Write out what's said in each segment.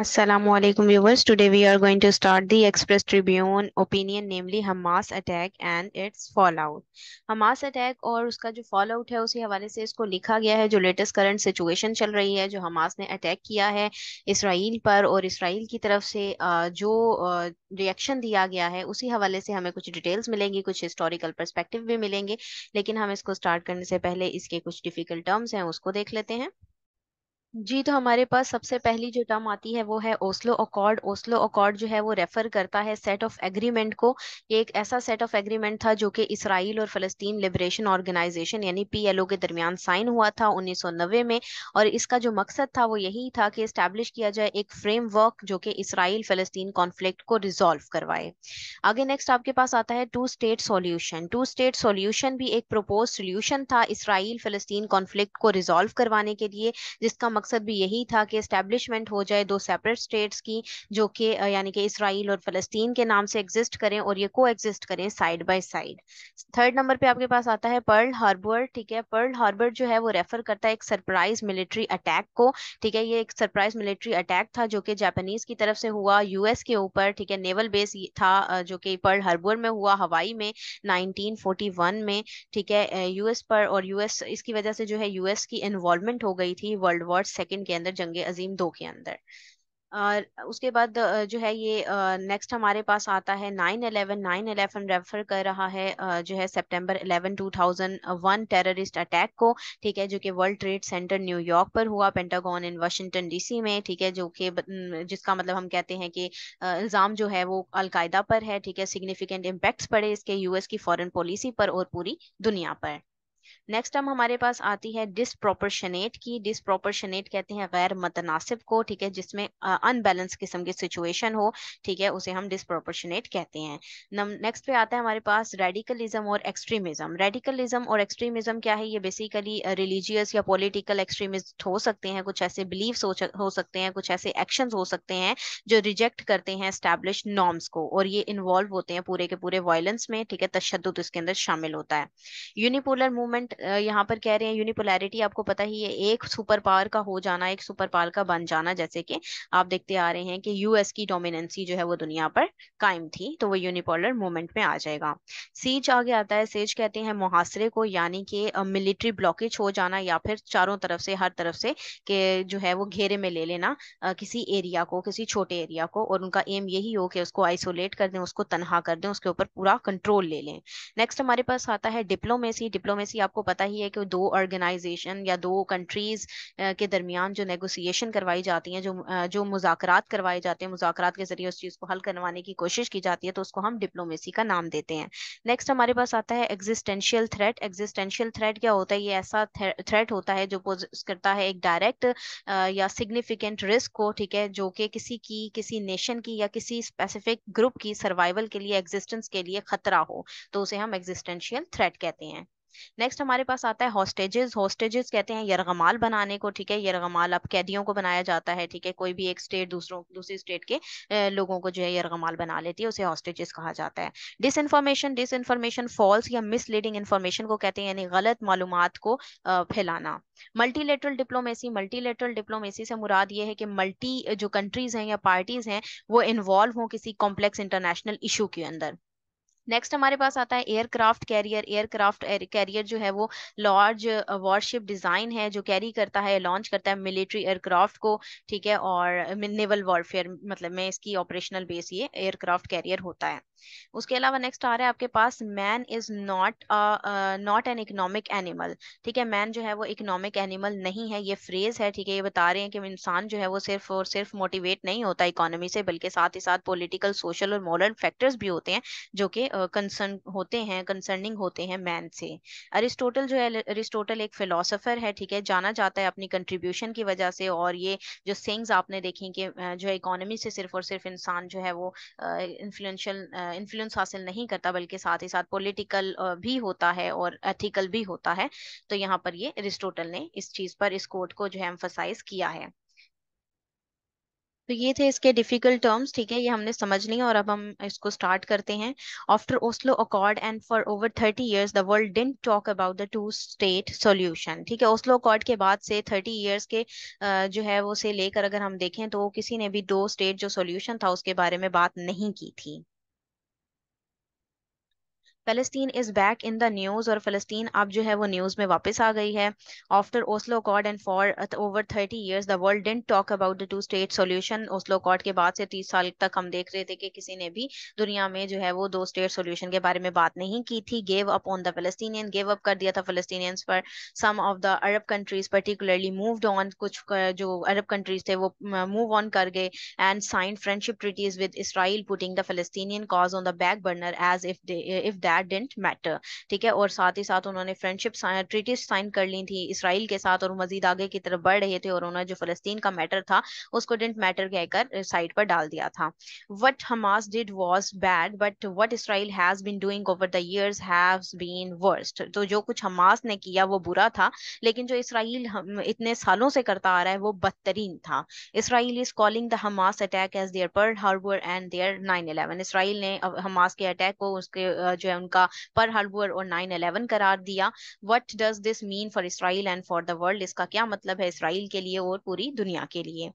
Assalamu alaikum viewers. Today we are going to start the Express Tribune opinion, namely Hamas attack and its fallout. Hamas attack aur uska jo fallout hai usi hawale se isko likha gaya hai jo latest current situation chal rahi hai jo hamas ne attack kiya hai israel par aur israel ki taraf se jo reaction diya gaya hai usi hawale se hame kuch details milengi kuch historical perspective bhi milenge lekin hum isko start karne se pehle iske kuch difficult terms hain usko dekh lete hain जी तो हमारे पास सबसे पहली जो term आती है वो है Oslo accord Oslo accord जो है वो रेफर करता है सेट ऑफ एग्रीमेंट को ये एक ऐसा सेट ऑफ एग्रीमेंट था जो कि इसराइल और फलस्तीन लिबरेशन ऑर्गेनाइजेशन यानी पीएलओ के दरमियान साइन हुआ था 1990 में और इसका जो मकसद था वो यही था कि इस्टेब्लिश किया जाए एक फ्रेमवर्क जो कि इसराइल फलस्तीन कॉन्फ्लिक्ट को रिजोल्व करवाए आगे नेक्स्ट आपके पास आता है two state solution two state solution भी एक प्रपोज सोल्यूशन था इसराइल फलस्तीन कॉन्फ्लिक्ट को रिजोल्व करवाने के लिए जिसका मकसद भी यही था कि इस्टेब्लिशमेंट हो जाए दो सेपरेट स्टेट्स की जो कि यानी कि इसराइल और फलस्तीन के नाम से एग्जिस्ट करें और ये को एग्जिस्ट करें side by side third number पे आपके पास आता है पर्ल हार्बर ठीक है पर्ल हार्बर जो है वो रेफर करता है एक सरप्राइज मिलिट्री अटैक को ठीक है ये एक सरप्राइज मिलिट्री अटैक था जो कि जापानीज की तरफ से हुआ यूएस के ऊपर ठीक है नेवल बेस था जो कि पर्ल हार्बर में हुआ हवाई में वन में ठीक है यूएस पर और यूएस इसकी वजह से जो है यूएस की इन्वॉल्वमेंट हो गई थी वर्ल्ड वॉर मार्च सेकेंड के अंदर जंग अजीम दो के अंदर और उसके बाद जो है ये नेक्स्ट हमारे पास आता है nine eleven nine eleven refer कर रहा है जो है सितंबर eleven two thousand one terrorist attack को ठीक है जो कि वर्ल्ड ट्रेड सेंटर न्यूयॉर्क पर हुआ पेंटागन इन वाशिंगटन डीसी में ठीक है जो कि जिसका मतलब हम कहते हैं कि इल्ज़ाम जो है वो अलकायदा पर है ठीक है सिग्निफिकेंट इम्पैक्ट्स पड़े इसके यूएस की फॉरन पॉलिसी पर और पूरी दुनिया पर नेक्स्ट टर्म हमारे पास आती है डिसप्रोपोर्शनेट की डिसप्रोपोर्शनेट कहते हैं गैर मतनासिब को ठीक है जिसमें अनबैलेंस किस्म की सिचुएशन हो ठीक है उसे हम डिसप्रोपोर्शनेट कहते हैं नेक्स्ट पे आता है हमारे पास रेडिकलिज्म और एक्सट्रीमिज्म रेडिकलिज्म और एक्सट्रीमिज्म क्या है ये बेसिकली रिलीजियस या पॉलिटिकल एक्सट्रीमिस्ट हो सकते हैं कुछ ऐसे बिलीव्स हो, हो सकते हैं कुछ ऐसे एक्शंस हो सकते हैं जो रिजेक्ट करते हैं स्टैब्लिश नॉर्म्स को और ये इन्वॉल्व होते हैं पूरे के पूरे वायलेंस में ठीक है तशद इसके अंदर शामिल होता है यूनिपोलर मूवमेंट यहाँ पर कह रहे हैं यूनिपोलैरिटी आपको पता ही है एक सुपर पावर का हो जाना एक सुपर पावर का बन जाना जैसे कि आप देखते आ रहे हैं कि यूएस की डोमिनेंसी जो है वो दुनिया पर कायम थी तो वो यूनिपोलर मूवमेंट में आ जाएगा सीज आगे आता है सेज कहते हैं मुहासरे को यानी कि मिलिट्री ब्लॉकेज हो जाना या फिर चारों तरफ से हर तरफ से के जो है वो घेरे में ले लेना किसी एरिया को किसी छोटे एरिया को और उनका एम यही हो कि उसको आइसोलेट कर दें उसको तनहा कर दें उसके ऊपर पूरा कंट्रोल ले लें नेक्स्ट हमारे पास आता है डिप्लोमेसी डिप्लोमेसी आपको पता ही है कि दो ऑर्गेनाइजेशन या दो कंट्रीज के दरमियान जो नेगोसिएशन करवाई जाती है जो जो मुजाकरात करवाए जाते हैं मुजाकरात के जरिए उस चीज़ को हल करवाने की कोशिश की जाती है तो उसको हम डिप्लोमेसी का नाम देते हैं नेक्स्ट हमारे पास आता है एग्जिस्टेंशियल थ्रेट एग्जिस्टेंशियल थ्रेट क्या होता है ये ऐसा थ्रेट होता है जो करता है एक डायरेक्ट या सिग्निफिकेंट रिस्क को ठीक है जो कि किसी की किसी नेशन की या किसी स्पेसिफिक ग्रुप की सर्वाइवल के लिए एग्जिस्टेंस के लिए खतरा हो तो उसे हम एग्जिस्टेंशियल थ्रेट कहते हैं नेक्स्ट हमारे पास आता है हॉस्टेजेस हॉस्टेजेस कहते हैं यरगमाल बनाने को ठीक है यरगमाल अब कैदियों को बनाया जाता है ठीक है कोई भी एक स्टेट दूसरों दूसरी स्टेट के लोगों को जो है यरगमाल बना लेती है उसे हॉस्टेजेस कहा जाता है disinformation disinformation false या मिसलीडिंग इन्फॉर्मेशन को कहते हैं यानी गलत मालूम को फैलाना मल्टीलेटरल डिप्लोमेसी मल्टीलेटरल डिप्लोमेसी से मुराद ये है कि मल्टी जो कंट्रीज हैं या पार्टीज हैं वो इन्वॉल्व हों किसी कॉम्प्लेक्स इंटरनेशनल इशू के अंदर नेक्स्ट हमारे पास आता है एयरक्राफ्ट कैरियर एयरक्राफ्ट कैरियर जो है वो लार्ज वॉरशिप डिजाइन है जो कैरी करता है लॉन्च करता है मिलिट्री एयरक्राफ्ट को ठीक है और नेवल वॉरफेयर मतलब में इसकी ऑपरेशनल बेस ये एयरक्राफ्ट कैरियर होता है उसके अलावा नेक्स्ट आ रहा है आपके पास man is not not an economic animal ठीक है मैन जो है वो इकोनॉमिक एनिमल नहीं है ये फ्रेज है ठीक है ये बता रहे हैं कि इंसान जो है वो सिर्फ और सिर्फ मोटिवेट नहीं होता इकोनॉमी से बल्कि साथ ही साथ पोलिटिकल सोशल और मॉरल फैक्टर्स भी होते हैं जो कि कंसर्न uh, होते हैं कंसर्निंग होते हैं मैन से अरिस्टोटल जो है अरिस्टोटल एक फिलोसफर है ठीक है जाना जाता है अपनी कंट्रीब्यूशन की वजह से और ये जो सिंग्स आपने देखी कि जो है इकोनॉमी से सिर्फ और सिर्फ इंसान जो है वो इन्फ्लुएंशियल uh, इन्फ्लुएंस हासिल नहीं करता बल्कि साथ ही साथ पॉलिटिकल भी होता है और एथिकल भी होता है तो यहाँ पर ये एरिस्टोटल ने इस चीज पर इस कोर्ट को जो है एम्फोसाइज किया है तो ये थे इसके डिफिकल्ट टर्म्स ठीक है ये हमने समझ लिया और अब हम इसको स्टार्ट करते हैं after Oslo accord and for over thirty years the world didn't talk about the two state solution ठीक है ओस्लो अकॉर्ड के बाद से थर्टी ईयर्स के जो है वो से लेकर अगर हम देखें तो किसी ने भी दो स्टेट जो सोल्यूशन था उसके बारे में बात नहीं की थी फ़लस्तीन is back in the news और फ़लस्तीन अब जो है वो न्यूज़ में वापस आ गई है after Oslo accord and for over thirty years the world didn't talk about the two state solution Oslo accord के बाद से तीस साल तक हम देख रहे थे कि किसी ने भी दुनिया में जो है वो दो स्टेट सोल्यूशन के बारे में बात नहीं की थी gave up on the Palestinian gave up कर दिया था फलस्तीनियंस पर some of the Arab countries particularly move on कुछ uh, जो अरब कंट्रीज थे वो मूव uh, ऑन कर गए and sign friendship treaties with Israel putting the Palestinian cause on the back burner as if if that that doesn't matter ठीक है और साथ ही साथ उन्होंने फ्रेंडशिप ट्रीटिस साइन कर ली थी इसराइल के साथ और मजीद आगे की तरफ बढ़ रहे थे और उन्होंने जो फलस्तीन का मैटर था उसको डेंट मैटर कहकर साइड पर डाल दिया था what Hamas did was bad but what Israel has been doing over the years has worst तो जो कुछ हमास ने किया वो बुरा था लेकिन जो इसराइल इतने सालों से करता आ रहा है वो बदतरीन था Israel is calling the Hamas attack as their Pearl Harbor and their nine eleven Israel ने हमास के अटैक को उसके जो है उनका पर हलवर और नाइन अलेवन करार दिया what does this mean for Israel and for the world इसका क्या मतलब है इसराइल के लिए और पूरी दुनिया के लिए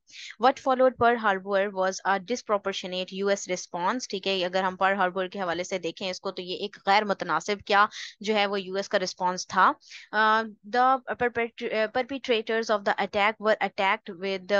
what followed Pearl Harbor was a disproportionate US response ठीक है अगर हम पर हार्बर के हवाले से देखें इसको तो ये एक गैर मुतनासिब क्या जो है वो यूएस का रिस्पॉन्स था the perpetrators of the attack were attacked with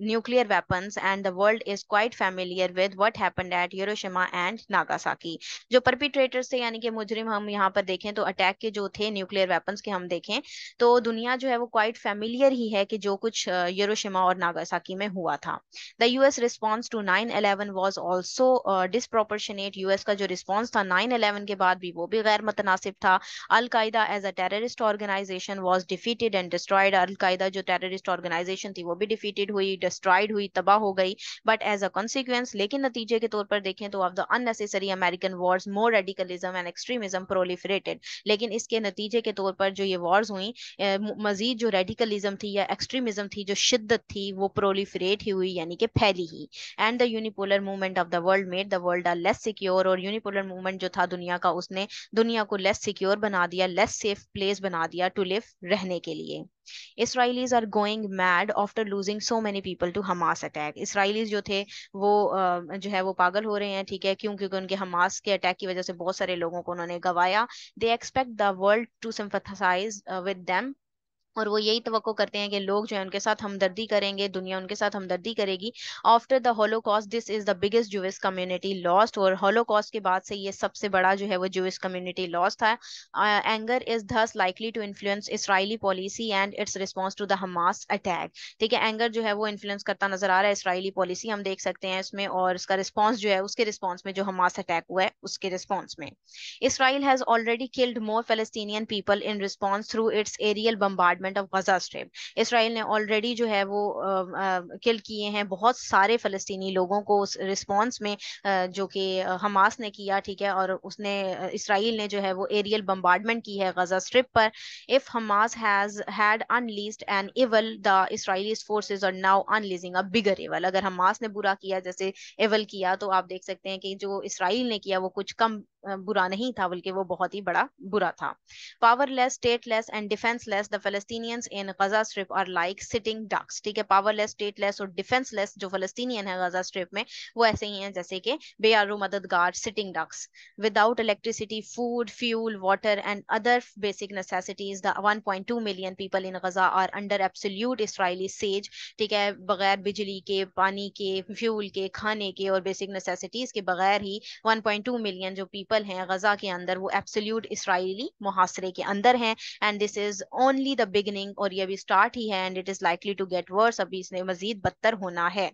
nuclear weapons and the world is quite familiar with what happened at Hiroshima and Nagasaki जो perpetrators थे यानी कि मुजरिम हम यहाँ पर देखें तो अटैक के जो थे न्यूक्लियर वेपन्स के हम देखें तो दुनिया जो है वो क्वाइट फैमिलियर ही है कि जो कुछ हिरोशिमा और नागासाकी में हुआ था the US response to nine eleven was also disproportionate US का जो रिस्पॉन्स था नाइन अलेवन के बाद भी वो भी गैर मुतनासिब था al Qaeda as a terrorist organisation was defeated and destroyed al Qaeda जो टेररिस्ट ऑर्गेनाइजेशन थी वो भी डिफीटेड हुई डिस्ट्रॉयड हुई तबाह हो गई बट एज अ कॉन्सिक्वेंस लेकिन नतीजे के तौर पर देखें तो of the unnecessary American wars more radicalism and extremism proliferated लेकिन इसके नतीजे के तौर पर जो ये वॉर्स हुई मजीद जो रेडिकलिज्म थी या एक्सट्रीमिज्म थी जो शिद्दत थी वो प्रोलिफरेट ही हुई यानी कि फैली ही and the unipolar movement of the world made the world are less secure और यूनिपोलर मूवमेंट जो था दुनिया का उसने दुनिया को लेस सिक्योर बना दिया लेस सेफ प्लेस बना दिया टू लिव रहने के लिए Israelis are going mad after losing so many people to Hamas attack Israelis जो थे वो जो है वो पागल हो रहे हैं ठीक है क्यों क्योंकि उनके हमास के अटैक की वजह से बहुत सारे लोगों को उन्होंने गवाया they expect the world to sympathise with them और वो यही तो करते हैं कि लोग जो है उनके साथ हमदर्दी करेंगे दुनिया उनके साथ हमदर्दी करेगी after the Holocaust this is the biggest Jewish community lost और होलोकॉस्ट के बाद से ये सबसे बड़ा जो है वो जुविस कम्युनिटी लॉस्ट था anger is thus likely to influence Israeli policy and its response to the Hamas attack ठीक है एंगर जो है वो इन्फ्लुएंस करता नजर आ रहा है इसराइली पॉलिसी हम देख सकते हैं इसमें और इसका रिस्पॉन्स जो है उसके रिस्पॉन्स में जो हमास अटैक हुआ है उसके रिस्पॉन्स में Israel has already killed more Palestinian people in response through its aerial bombardment development of Gaza strip Israel ने ऑलरेडी जो है वो किल किए हैं बहुत सारे फलस्तीनी लोगों को उस रिस्पॉन्स में जो कि हमास ने किया ठीक है और उसने इसराइल ने जो है वो एरियल बम्बार्डमेंट की है गजा स्ट्रिप पर if Hamas has had unleashed an evil the Israeli forces are now unleashing a bigger evil अगर हमास ने बुरा किया जैसे एवल किया तो आप देख सकते हैं कि जो इसराइल ने किया वो कुछ कम बुरा नहीं था बल्कि वो बहुत ही बड़ा बुरा था powerless stateless and defenceless the Palestinians in Gaza strip are like sitting ducks ठीक है पावरलेस स्टेटलेस और डिफेंसलेस जो फलस्तीनियन है गजा स्ट्रिप में वो ऐसे ही हैं जैसे कि बेआरू मददगार sitting ducks without electricity food fuel water and other basic necessities the 1.2 million people in Gaza are under absolute Israeli siege ठीक है बगैर बिजली के पानी के फ्यूल के खाने के और बेसिक नेसेसिटीज के बगैर ही टू मिलियन जो पीपल पीपल हैं गजा के अंदर वो एब्सोल्यूट इसराइली मुहासरे के अंदर हैं and this is only the beginning और ये अभी स्टार्ट ही है and it is likely to get worse अभी इसने मजीद बदतर होना है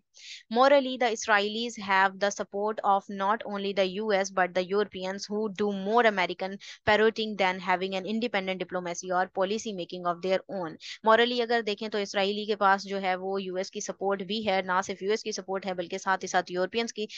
morally the Israelis have the support of not only the US but the Europeans who do more American parroting than having an independent diplomacy और policy making of their own morally अगर देखें तो इसराइली के पास जो है वो US की सपोर्ट भी है ना सिर्फ यूएस की सपोर्ट है बल्कि साथ ही साथ यूरोपियंस की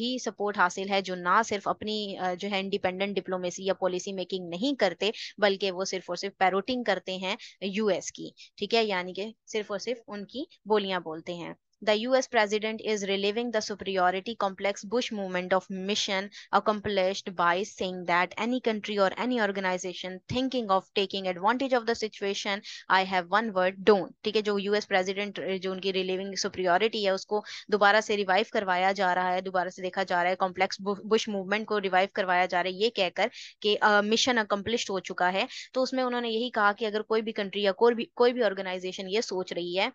भी सपोर्ट हासिल है जो ना सिर्फ अपनी जो है इंडिपेंडेंट डिप्लोमेसी या पॉलिसी मेकिंग नहीं करते बल्कि वो सिर्फ और सिर्फ पैरोटिंग करते हैं यूएस की ठीक है यानी कि सिर्फ और सिर्फ उनकी बोलियां बोलते हैं the US president is relieving the superiority complex Bush movement of mission accomplished by saying that any country or any organization thinking of taking advantage of the situation, I have one word, don't. ठीक है जो US president जो उनकी relieving superiority है उसको दोबारा से revive करवाया जा रहा है दोबारा से देखा जा रहा है कॉम्प्लेक्स बुश मूवमेंट को रिवाइव करवाया जा रहा है ये कहकर कि mission accomplished हो चुका है तो उसमें उन्होंने यही कहा कि अगर कोई भी country या कोई भी कोई भी organization ये सोच रही है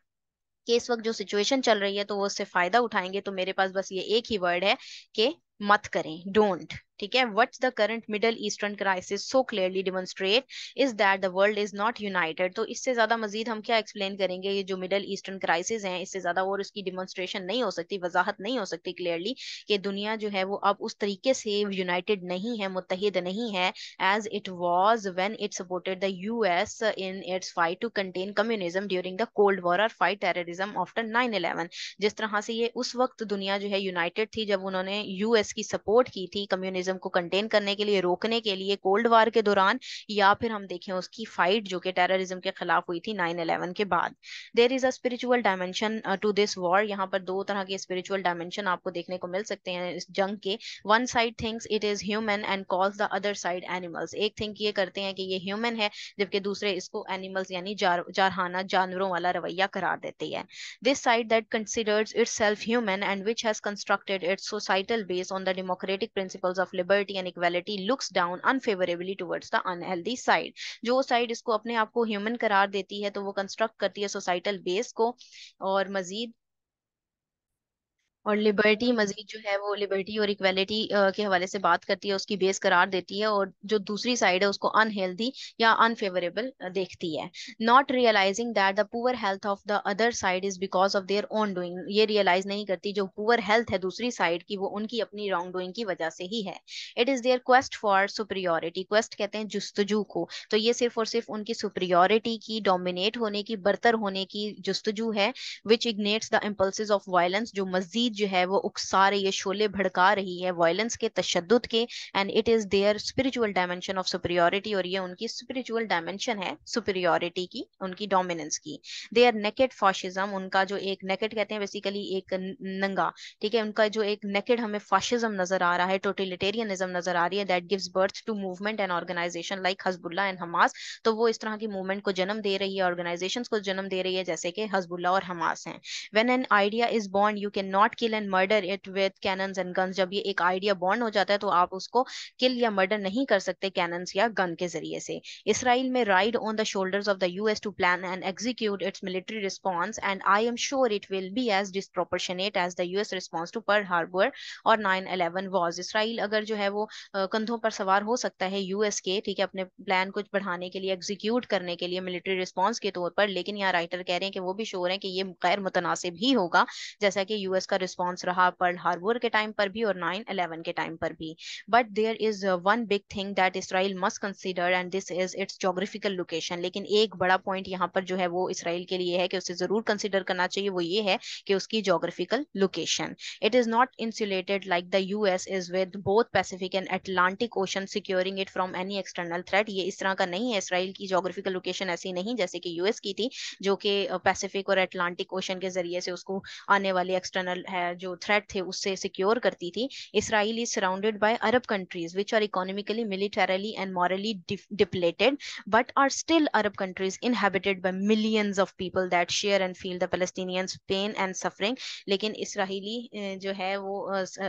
कि इस वक्त जो सिचुएशन चल रही है तो वो उससे फायदा उठाएंगे तो मेरे पास बस ये एक ही वर्ड है कि मत करें डोंट ठीक है what the current Middle Eastern crisis so clearly demonstrate is that the world is not united तो इससे ज्यादा मजीद हम क्या एक्सप्लेन करेंगे ये जो मिडल ईस्टर्न क्राइसिस हैं इससे ज्यादा और उसकी डिमोन्स्ट्रेशन नहीं हो सकती वजाहत नहीं हो सकती क्लियरली कि दुनिया जो है वो अब उस तरीके से यूनाइटेड नहीं है मुतहद नहीं है as it was when it supported the U S in its fight to contain communism during the cold war और fight terrorism after nine eleven जिस तरह से ये उस वक्त दुनिया जो है यूनाइटेड थी जब उन्होंने यू यूएस की सपोर्ट की थी कम्युनिज्म को कंटेन करने के लिए रोकने के लिए कोल्ड वार के दौरान या फिर हम देखें उसकी फाइट जो कि टेररिज्म के खिलाफ हुई थी नाइन अलेवन के बाद there is a spiritual dimension to this war यहाँ पर दो तरह के स्पिरिचुअल डायमेंशन आपको देखने को मिल सकते हैं इस जंग के one side thinks it is human and calls the other side animals एक थिंक ये करते हैं कि ये ह्यूमन है जबकि दूसरे इसको एनिमल्स यानी जार, जारहाना जानवरों वाला रवैया करार देती है this side that considers itself human and which has constructed its societal base on the democratic principles of liberty and equality looks down unfavorably towards the unhealthy side jo side isko apne aap ko human करार deti hai to wo construct karti hai societal base ko aur mazid और liberty मजीद जो है वो liberty और equality के हवाले से बात करती है उसकी बेस करार देती है और जो दूसरी साइड है उसको अनहेल्दी या अनफेवरेबल देखती है not realising that the poor health of the other side is because of their own doing ये रियलाइज नहीं करती जो पुअर हेल्थ है दूसरी साइड की वो उनकी अपनी रॉन्ग डूइंग की वजह से ही है it is their quest for superiority quest कहते हैं जस्तजू को तो ये सिर्फ और सिर्फ उनकी सुप्रियोरिटी की डोमिनेट होने की बरतर होने की जस्तजू है which ignites the impulse of violence जो मजीद जो है वो उकसा रही है शोले भड़का रही है वायलेंस के तशद के and it is their spiritual dimension of superiority और ये उनकी स्पिरिचुअल डायमेंशन है सुपरियोरिटी की उनकी डोमिनेंस की दे आर नेकेट फाशिज्म उनका जो एक नेकेट कहते हैं बेसिकली एक नंगा ठीक है उनका जो एक नेकेट हमें फाशिज्म नजर आ रहा है टोटिलिटेरियनिज्म नजर आ रही है that gives birth to movement and organisation like Hezbollah and Hamas तो वो इस तरह की मूवमेंट को जन्म दे रही है ऑर्गेनाइजेशन को जन्म दे रही है जैसे कि हजबुल्ला और हमास हैं वेन एन आइडिया इज बॉन्ड you can not kill and murder it with cannons and guns जब ये एक आइडिया बॉन्ड हो जाता है तो आप उसको किल या मर्डर नहीं कर सकते कैनन्स या गन के जरिए से इसराइल में ride on the shoulders of the US to plan and execute its military response and I am sure it will be as disproportionate as the US response to Pearl Harbor और nine eleven was Israel अगर जो है वो कंधों पर सवार हो सकता है यूएस के ठीक है अपने प्लान को बढ़ाने के लिए एग्जीक्यूट करने के लिए मिलिट्री रिस्पॉन्स के तौर पर लेकिन यहाँ राइटर कह रहे हैं कि वो भी शोर है कि ये गैर मुतनासिब ही होगा जैसा कि यूएस का रिस्पॉन्स रहा पर्ल हार्बर के टाइम पर भी और नाइन अलेवन के टाइम पर भी but there is one big thing that Israel must consider and this is its geographical location लेकिन एक बड़ा पॉइंट यहाँ पर जो है वो इसराइल के लिए है कि उसे जरूर कंसिडर करना चाहिए वो ये है कि उसकी geographical location it is not insulated like the US is with both Pacific and Atlantic ocean securing it from any external threat ये इस तरह का नहीं है इसराइल की जोग्राफिकल लोकेशन ऐसी नहीं जैसे कि यूएस की थी जो कि पैसिफिक uh, और अटलांटिक ओशन के जरिए से उसको आने वाली एक्सटर्नल है जो थ्रेट थे उससे सिक्योर करती थी Israel is surrounded by Arab countries which are economically militarily and morally depleted but are still Arab countries inhabited by millions of people that share and feel the palestinians pain and suffering लेकिन Israeli जो है वो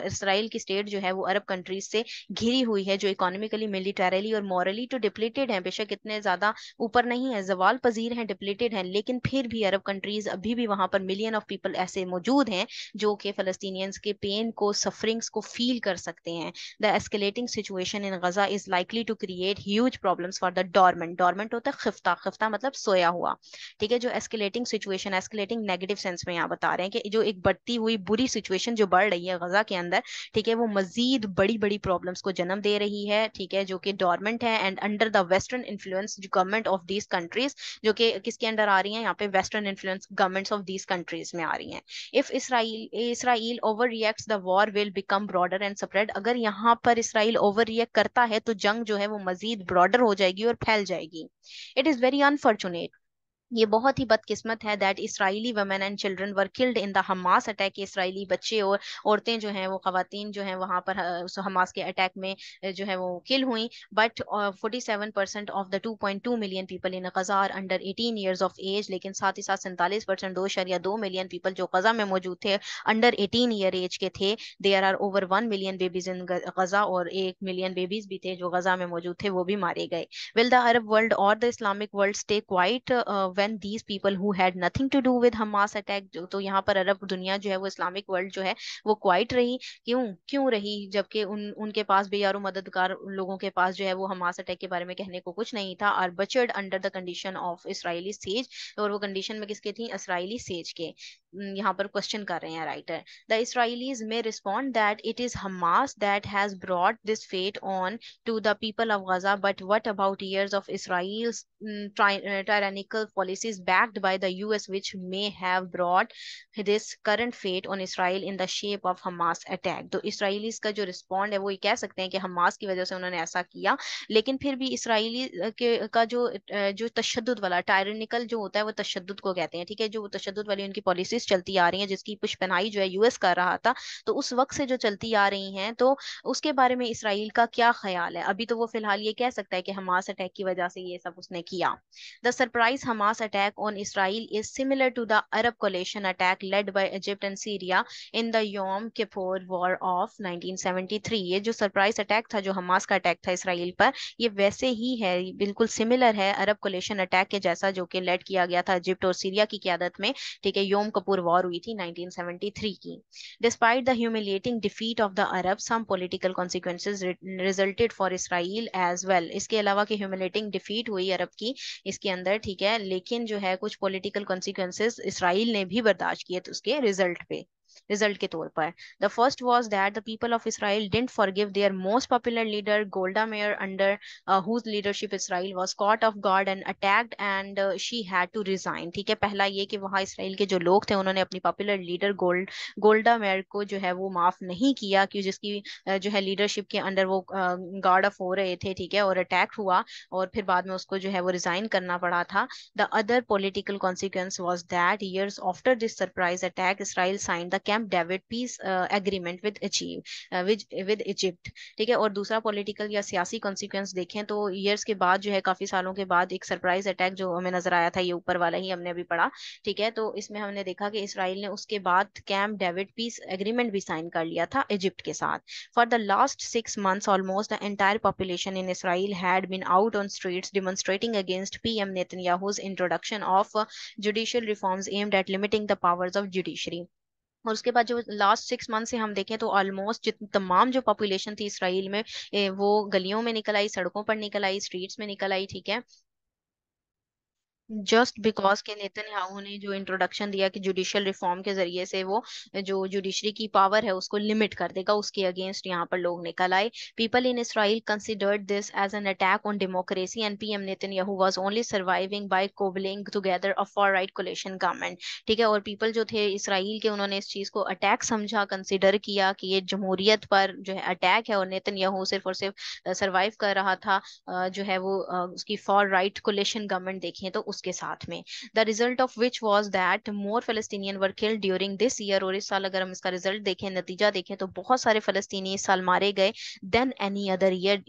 Israel की state जो है वो अरब countries से घिरी हुई है जो इकोनॉमिकली मिलिटरली और मॉरली तो डिप्लेटेड है बेशक इतने ज्यादा ऊपर नहीं है जवाल पजीर है डिप्लेटेड है लेकिन फिर भी अरब कंट्रीज अभी भी वहां पर मिलियन ऑफ पीपल ऐसे मौजूद हैं जो होके फलस्तीनियंस के पेन को सफरिंग्स को फील कर सकते हैं the escalating situation in Gaza is likely to create huge problem for the dormant dormant होता है खिफ्ता खिफ्ता मतलब सोया हुआ ठीक है जो escalating situation escalating negative sense में यहाँ बता रहे हैं कि जो एक बढ़ती हुई बुरी सिचुएशन जो बढ़ रही है गजा के अंदर ठीक है वो मजीद बड़ी बड़ी प्रॉब्लम्स को जन्म दे रही है ठीक है जो कि डॉर्मेंट है and under the western influence government of these countries जो कि किसके अंडर आ रही है यहाँ पे western influence governments of these countries में आ रही हैं if Israel Israel overreact the war will become broader and spread अगर यहाँ पर इसराइल ओवर रिएक्ट करता है तो जंग जो है वो मजीद ब्रॉडर हो जाएगी और फैल जाएगी इट इज वेरी अनफॉर्चुनेट ये बहुत ही बदकिस्मत है that Israeli women and children were killed in the Hamas attack Israeli बच्चे और औरतें जो हैं वो खातन जो हैं वहाँ पर हमास के अटैक में जो है वो किल हुई but forty seven percent of the two point two million people in Gaza under eighteen years of age लेकिन साथ ही साथ सैंतालीस परसेंट दो शरिया दो मिलियन पीपल जो गजा में मौजूद थे अंडर एटीन ईयर एज के थे there are over one million babies in Gaza और एक मिलियन बेबीज भी थे जो गजा में मौजूद थे वो भी मारे गए विल द अरब वर्ल्ड और the Islamic world stay quiet these people who had nothing to do with Hamas attack जो तो यहाँ पर अरब दुनिया जो है वो इस्लामिक वर्ल्ड जो है वो क्वाइट रही क्यों क्यों रही जबकि उन उनके पास बेयारो मददगार लोगों के पास जो है वो हमास अटैक के बारे में कहने को कुछ नहीं था और butchered under the condition of Israeli siege और वो कंडीशन में किसके थी इसराइली सेज के हम्म, यहाँ पर क्वेश्चन कर रहे हैं writer the Israelis may respond that it is Hamas that has brought this fate on to the people of Gaza but what about years of Israel tyrannical policies backed by the US which may have brought this current fate on Israel in the shape of Hamas attack तो Israelis का जो respond है वो ये कह सकते हैं कि हमास की वजह से उन्होंने ऐसा किया लेकिन फिर भी इसराइली के का जो जो तशद वाला टायरानिकल जो होता है वो तशद को कहते हैं ठीक है जो तशद वाली उनकी पॉलिसी पॉलिसीज चलती आ रही हैं जिसकी पुष्पनाई जो है यूएस कर रहा था तो उस वक्त से जो चलती आ रही हैं तो उसके बारे में इसराइल का क्या ख्याल है अभी तो वो फिलहाल ये कह सकता है कि हमास अटैक की वजह से ये सब उसने किया the surprise Hamas attack on Israel is similar to the Arab coalition attack led by Egypt and Syria in the Yom Kippur war of nineteen ये जो सरप्राइज अटैक था जो हमास का अटैक था इसराइल पर ये वैसे ही है बिल्कुल सिमिलर है अरब कोलेशन अटैक के जैसा जो कि लेड किया गया था इजिप्ट और सीरिया की क्यादत में ठीक है योम सिंगापुर वॉर हुई थी 1973 की despite the humiliating defeat of the Arab some political consequences resulted for Israel as well इसके अलावा कि ह्यूमिलेटिंग डिफीट हुई अरब की इसके अंदर ठीक है लेकिन जो है कुछ पोलिटिकल कॉन्सिक्वेंसेज इसराइल ने भी बर्दाश्त किए तो उसके रिजल्ट पे रिजल्ट के तौर पर the first was that the people of Israel didn't forgive their most popular leader Golda Meir under whose leadership Israel was caught off guard and attacked and she had to resign ठीक है पहला ये कि वहाँ Israel के जो लोग थे उन्होंने अपनी popular leader Gold Golda Meir को जो है वो माफ नहीं किया कि जिसकी जो है लीडरशिप के अंडर वो गार्ड ऑफ हो रहे थे ठीक है और अटैक हुआ और फिर बाद में उसको जो है वो रिजाइन करना पड़ा था the other political consequence was that years after this surprise attack Israel sign the Camp David peace agreement with with Egypt ठीक है और दूसरा पॉलिटिकल या सियासी कॉन्सिक्वेंस देखें तो ईयर्स के बाद जो है काफी सालों के बाद एक सरप्राइज अटैक जो हमें नजर आया था ये ऊपर वाला ही हमने अभी पढ़ा ठीक है तो इसमें हमने देखा कि इसराइल ने उसके बाद कैंप डेविड पीस एग्रीमेंट भी साइन कर लिया था इजिप्ट के साथ for the last six months almost the entire population in Israel had been out on streets demonstrating against M Netanyahu's introduction of judicial reforms aimed at limiting the powers of judiciary और उसके बाद जो last six month से हम देखें तो almost तमाम जो पॉपुलेशन थी इसराइल में वो गलियों में निकल आई सड़कों पर निकल आई स्ट्रीट्स में निकल आई ठीक है जस्ट बिकॉज के नेतन्याहू ने जो इंट्रोडक्शन दिया कि जुडिशियल रिफॉर्म के जरिए से वो जो जुडिशरी की पावर है उसको लिमिट कर देगा उसके अगेंस्ट यहाँ पर लोग निकल आए people in Israel considered this as an attack on democracy and M Netanyahu was only surviving by cobbling together a far right coalition government ठीक है और पीपल जो थे इसराइल के उन्होंने इस चीज को अटैक समझा कंसिडर किया कि ये जमहूरियत पर जो है अटैक है और नेतन्याहू सिर्फ और सिर्फ सर्वाइव कर रहा था जो है वो उसकी फॉर राइट कोलेशन गवर्नमेंट देखें तो उस उसके साथ में the result of which was that more Palestinian were kill during this year और इस साल अगर हम इसका रिजल्ट देखें नतीजा देखें तो बहुत सारे फलस्तीनी इस साल मारे गए देन एनी अदर ईयर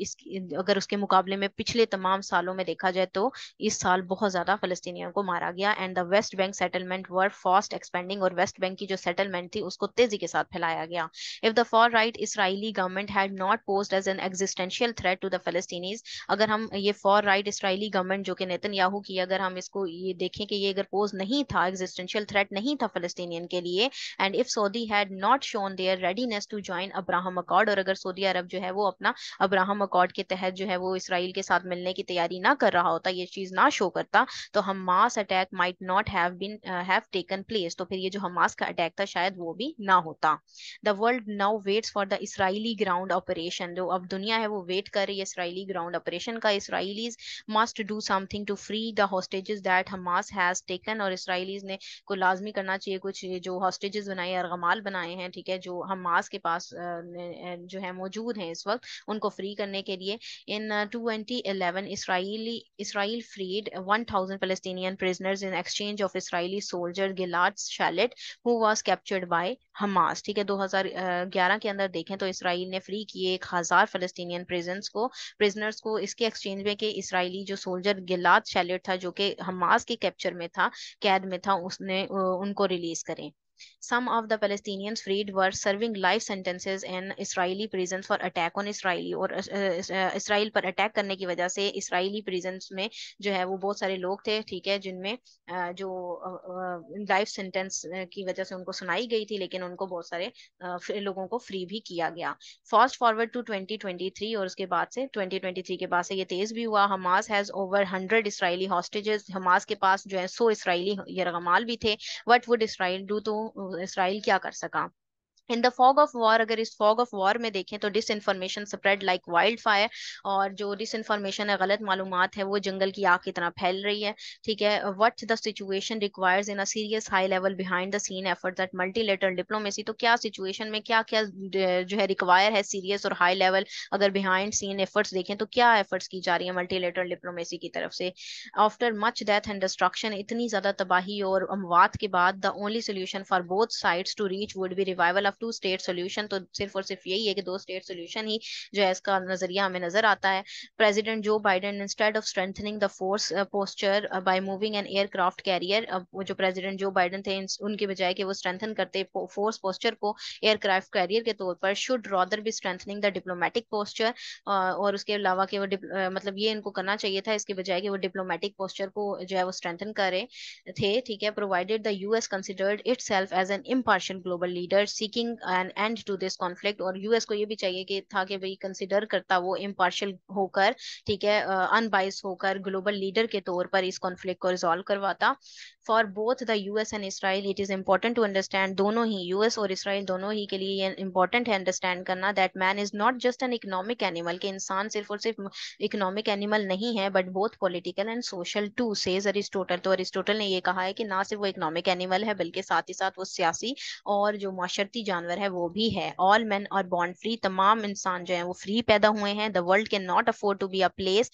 अगर उसके मुकाबले में पिछले तमाम सालों में देखा जाए तो इस साल बहुत ज्यादा फलस्तीनियों को मारा गया and the West Bank settlement were fast expanding और वेस्ट बैंक की जो सेटलमेंट थी उसको तेजी के साथ फैलाया गया if the far right Israeli government had not posed as an existential threat to the Palestinians अगर हम ये फॉर राइट इसराइली गवर्नमेंट जो कि नेतन याहू की अगर हम इसको ये देखें कि ये अगर पोज नहीं था एग्जिस्टेंशियल थ्रेट नहीं था फलस्तीनियन के लिए and if Saudi had not shown their readiness to join Abraham accord और अगर सऊदी अरब जो है वो अपना अब्राहम अकॉर्ड के तहत जो है वो इसराइल के साथ मिलने की तैयारी ना कर रहा होता ये चीज ना शो करता तो Hamas attack might not have been have taken place तो फिर ये जो हमास का अटैक था शायद वो भी ना होता the world now waits for the Israeli ground operation जो अब दुनिया है वो वेट कर रही है इसराइली ग्राउंड ऑपरेशन का Israelis must do something to free the hostage hostages that Hamas has taken और इसराइलीज ने को लाजमी करना चाहिए कुछ जो हॉस्टेजेस बनाए अरगमाल बनाए हैं ठीक है जो हमास के पास जो है मौजूद हैं इस वक्त उनको फ्री करने के लिए in 2011 Israeli Israel freed one thousand Palestinian prisoners in exchange of Israeli soldier Gilad Shalit who was captured by Hamas ठीक है दो हजार ग्यारह के अंदर देखें तो इसराइल ने फ्री किए एक हजार फलस्तीनियन प्रिजन को प्रिजनर्स को इसके एक्सचेंज में कि इसराइली जो सोल्जर गिलाद शैलेट था जो कि हमास के कैप्चर में था कैद में था उसने उनको रिलीज करें Some of the Palestinians freed were serving life sentences in Israeli prisons for attack on Israeli और इसराइल uh, uh, uh, पर अटैक करने की वजह से इसराइली प्रिजन में जो है वो बहुत सारे लोग थे ठीक है जिनमें जो लाइफ सेंटेंस की वजह से उनको सुनाई गई थी लेकिन उनको बहुत सारे लोगों को फ्री भी किया गया फास्ट फॉरवर्ड टू 2023 और उसके बाद से 2023 के बाद से ये तेज भी हुआ Hamas has over hundred Israeli hostages Hamas के पास जो है सो इसराइली यरगमाल भी थे वट वुड इसराइल डू तो इसराइल क्या कर सका in the fog of war अगर इस फॉग ऑफ वॉर में देखें तो disinformation spread like wildfire और जो डिस इन्फॉर्मेशन है गलत मालूम है वो जंगल की आग की तरह फैल रही है ठीक है what the situation requires in a serious high level behind the scene effort that later diplomacy तो क्या सिचुएशन में क्या क्या जो है रिक्वायर है सीरियस और हाई लेवल अगर बिहाइंड सीन एफर्ट्स देखें तो क्या एफर्ट्स की जा रही है मल्टीलेटर डिप्लोमेसी की तरफ से after much death and destruction इतनी ज्यादा तबाही और अमवात के बाद the only solution for both sides to reach would be revival of two state solution तो सिर्फ और सिर्फ यही है कि दो स्टेट सोल्यूशन ही जो है इसका नजरिया हमें नजर आता है president Joe Biden instead of strengthening the force posture by moving an aircraft carrier वो जो प्रेजिडेंट जो बाइडन थे उनके बजाय कि वो स्ट्रेंथन करते फोर्स पोस्टर को एयरक्राफ्ट कैरियर के तौर पर should rather be strengthening the diplomatic posture और उसके अलावा के वो uh, मतलब ये इनको करना चाहिए था इसके बजाय कि वो डिप्लोमेटिक पोस्चर को जो है वो स्ट्रेंथन करे थे ठीक है provided the US considered itself as an impartial global leader seeking bring an end to this conflict और यूएस को ये भी चाहिए कि था कि भाई कंसिडर करता वो इम्पार्शल होकर ठीक है अनबाइस होकर ग्लोबल लीडर के तौर पर इस कॉन्फ्लिक्ट को रिजोल्व करवाता for both the US and Israel it is important to understand दोनों ही यूएस और इसराइल दोनों ही के लिए ये इंपॉर्टेंट है अंडरस्टैंड करना that man is not just an economic animal के इंसान सिर्फ और सिर्फ इकोनॉमिक एनिमल नहीं है but both political and social to says Aristotle तो अरिस्टोटल ने ये कहा है कि ना सिर्फ वो इकोनॉमिक एनिमल है बल्कि साथ ही साथ वो सियासी और जो माशरती जानवर है वो भी है ऑल मैन और बॉन्ड फ्री तमाम इंसान जो है वो फ्री पैदा हुए हैं the world can not afford to be a place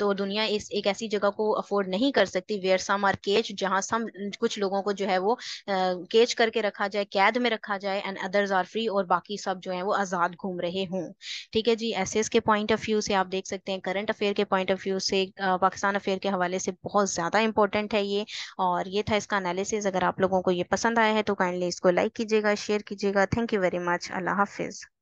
तो दुनिया इस एक ऐसी जगह को अफोर्ड नहीं कर सकती वेयर सम आर केज जहाँ सम हम कुछ लोगों को जो है वो केज करके रखा जाए कैद में रखा जाए एंड अदर्स आर फ्री और बाकी सब जो है वो आजाद घूम रहे हों ठीक है जी ऐसे के पॉइंट ऑफ व्यू से आप देख सकते हैं करंट अफेयर के पॉइंट ऑफ व्यू से पाकिस्तान अफेयर के हवाले से बहुत ज्यादा इंपॉर्टेंट है ये और ये था इसका एनालिसिस अगर आप लोगों को ये पसंद आया है तो काइंडली इसको लाइक कीजिएगा शेयर कीजिएगा थैंक यू वेरी मच अल्लाह हाफिज़